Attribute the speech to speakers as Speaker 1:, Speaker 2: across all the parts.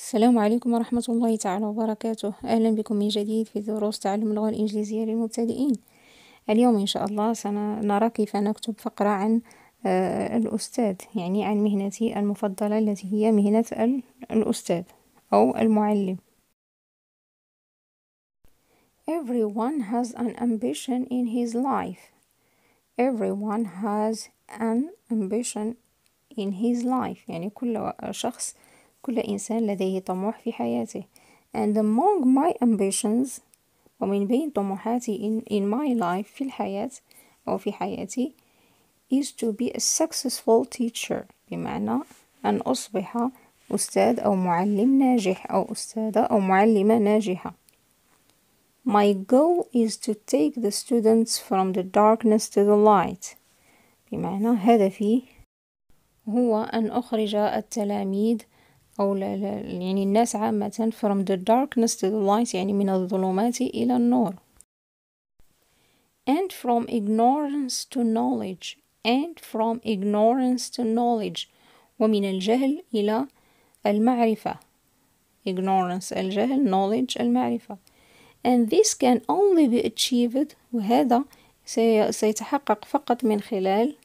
Speaker 1: السلام عليكم ورحمة الله تعالى وبركاته أهلا بكم من جديد في دروس تعلم اللغة الإنجليزية للمبتدئين اليوم إن شاء الله سنرى كيف نكتب فقرة عن آه، الأستاذ يعني عن مهنتي المفضلة التي هي مهنة الأستاذ أو المعلم Everyone has an ambition in his life Everyone has an ambition in his life يعني كل شخص كل إنسان لديه طموح في حياته and among my ambitions ومن بين طموحاتي in, in my life في الحياة أو في حياتي is to be a successful teacher بمعنى أن أصبح أستاذ أو معلم ناجح أو أستاذة أو معلمة ناجحة My goal is to take the students from the darkness to the light بمعنى هدفي هو أن أخرج التلاميذ أو لا لا يعني الناس عامة from the darkness to the light يعني من الظلمات إلى النور and from ignorance to knowledge and from ignorance to knowledge ومن الجهل إلى المعرفة ignorance الجهل knowledge المعرفة and this can only be achieved وهذا سيتحقق فقط من خلال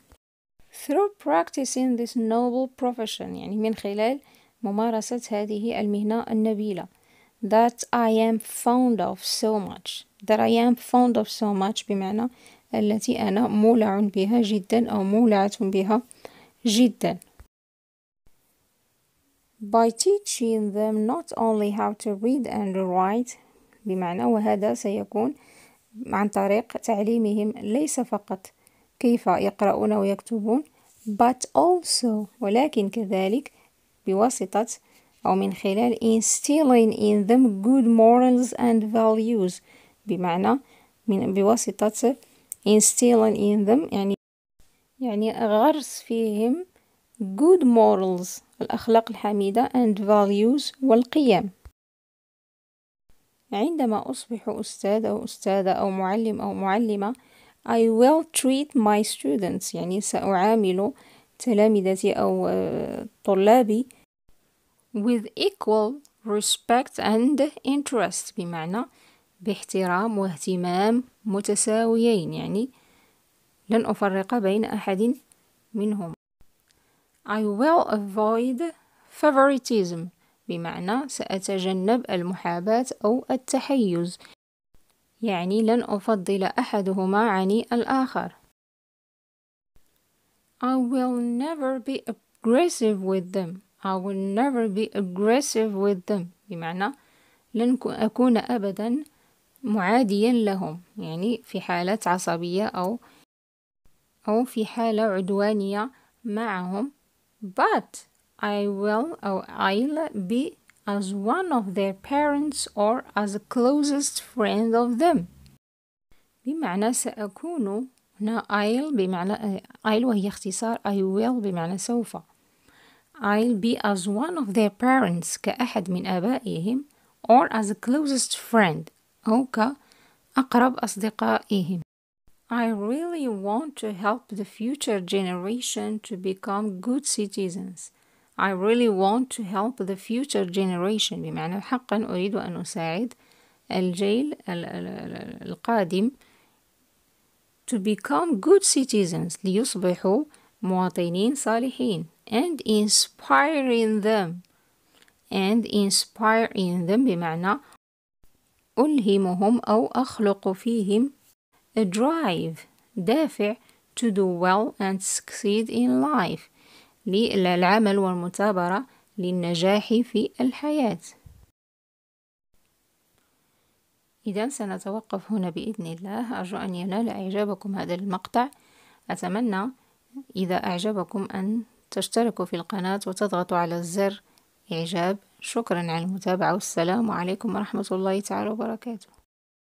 Speaker 1: through practicing this noble profession يعني من خلال ممارسة هذه المهنة النبيلة that I am fond of so much that I am fond of so much بمعنى التي أنا مولع بها جدا أو مولعة بها جدا by teaching them not only how to read and write بمعنى وهذا سيكون عن طريق تعليمهم ليس فقط كيف يقرؤون ويكتبون but also ولكن كذلك بواسطة أو من خلال instilling in them good morals and values بمعنى من بواسطة instilling in them يعني يعني غرس فيهم good morals الأخلاق الحميدة and values والقيم عندما أصبح أستاذ أو أستاذة أو معلم أو معلمة I will treat my students يعني سأعامل تلامذتي أو آه، طلابي with equal respect and interest بمعنى باحترام واهتمام متساويين يعني لن أفرق بين أحد منهم I will avoid favoritism بمعنى سأتجنب المحاباة أو التحيز يعني لن أفضل أحدهما عن الآخر I will never be aggressive with them I will never be aggressive with them بمعنى لن أكون أبدا معاديا لهم يعني في حالة عصبية أو أو في حالة عدوانية معهم but I will or I'll be as one of their parents or as a closest friend of them بمعنى سأكون هنا I'll بمعنى I'll وهي اختصار I will بمعنى سوف I'll be as one of their parents كأحد من آبائهم or as a closest friend أو كأقرب أصدقائهم I really want to help the future generation to become good citizens. I really want to help the future generation بمعنى حقا أريد أن أساعد الجيل القادم to become good citizens ليصبحوا مواطنين صالحين and inspiring them and inspiring them بمعنى ألهمهم أو أخلق فيهم a drive دافع to do well and succeed in life للعمل والمثابرة للنجاح في الحياة إذا سنتوقف هنا بإذن الله أرجو أن ينال إعجابكم هذا المقطع أتمنى إذا أعجبكم أن تشتركوا في القناة وتضغطوا على الزر إعجاب شكرا على المتابعة والسلام عليكم ورحمة الله تعالى وبركاته